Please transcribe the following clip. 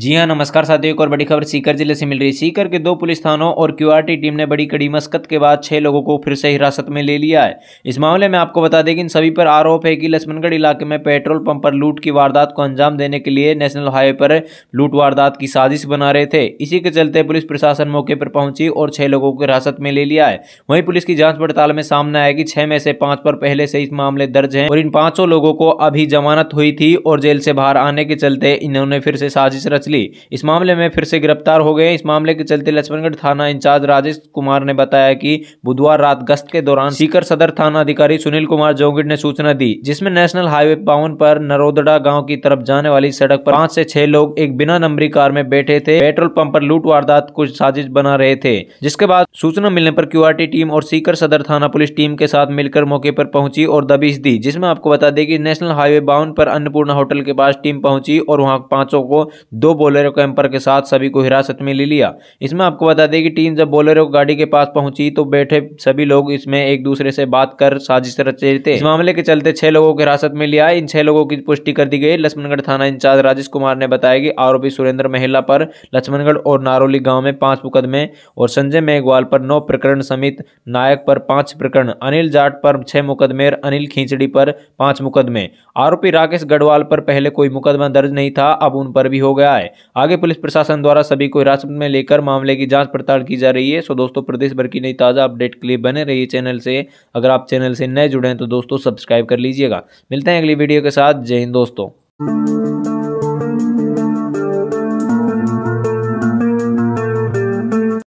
जी हाँ नमस्कार साथियों एक और बड़ी खबर सीकर जिले से मिल रही सीकर के दो पुलिस थानों और क्यूआरटी टीम ने बड़ी कड़ी मस्कत के बाद छह लोगों को फिर से हिरासत में ले लिया है इस मामले में आपको बता दें कि इन सभी पर आरोप है कि लक्ष्मणगढ़ इलाके में पेट्रोल पंप पर लूट की वारदात को अंजाम देने के लिए नेशनल हाईवे पर लूट वारदात की साजिश बना रहे थे इसी के चलते पुलिस प्रशासन मौके पर पहुंची और छह लोगों को हिरासत में ले लिया है वहीं पुलिस की जाँच पड़ताल में सामने आया कि छह में से पांच पर पहले से इस मामले दर्ज है और इन पांचों लोगों को अभी जमानत हुई थी और जेल से बाहर आने के चलते इन्होंने फिर से साजिश रच मछली इस मामले में फिर से गिरफ्तार हो गए इस मामले के चलते लक्ष्मणगढ़ थाना इंचार्ज राजेश कुमार ने बताया कि बुधवार रात गश्त के दौरान सीकर सदर थाना अधिकारी सुनील कुमार जोगिट ने सूचना दी जिसमें नेशनल हाईवे बावन पर नरोदड़ा गांव की तरफ जाने वाली सड़क पर पांच से छह लोग एक बिना नंबरी कार में बैठे थे पेट्रोल पंप पर लूट वारदात कुछ साजिश बना रहे थे जिसके बाद सूचना मिलने पर क्यू टीम और सीकर सदर थाना पुलिस टीम के साथ मिलकर मौके पर पहुंची और दबिश दी जिसमें आपको बता दें कि नेशनल हाईवे बावन पर अन्नपूर्णा होटल के पास टीम पहुंची और वहां पांचों को दो दो बॉलरों कैंपर के साथ सभी को हिरासत में ले लिया इसमें आपको बता दें कि टीम जब बॉलरों गाड़ी के पास पहुंची तो बैठे सभी लोग इसमें एक दूसरे से बात कर साजिश रचे थे इस मामले के चलते छह लोगों को हिरासत में लिया इन छह लोगों की पुष्टि कर दी गई लक्ष्मणगढ़ थाना इंचार्ज राजेश कुमार ने बताया कि आरोपी सुरेंद्र महिला पर लक्ष्मणगढ़ और नारोली गाँव में पांच मुकदमे और संजय मेघवाल पर नौ प्रकरण समेत नायक पर पांच प्रकरण अनिल जाट पर छह मुकदमे और अनिल खींचड़ी पर पांच मुकदमे आरोपी राकेश गढ़वाल पर पहले कोई मुकदमा दर्ज नहीं था अब उन पर भी हो गया है है आगे पुलिस प्रशासन द्वारा सभी को हिरासत में लेकर मामले की जांच पड़ताल की जा रही है सो दोस्तों प्रदेश भर की नई ताज़ा अपडेट के लिए बने रहिए चैनल से अगर आप चैनल से नए जुड़े हैं तो दोस्तों सब्सक्राइब कर लीजिएगा मिलते हैं अगली वीडियो के साथ जय हिंद दोस्तों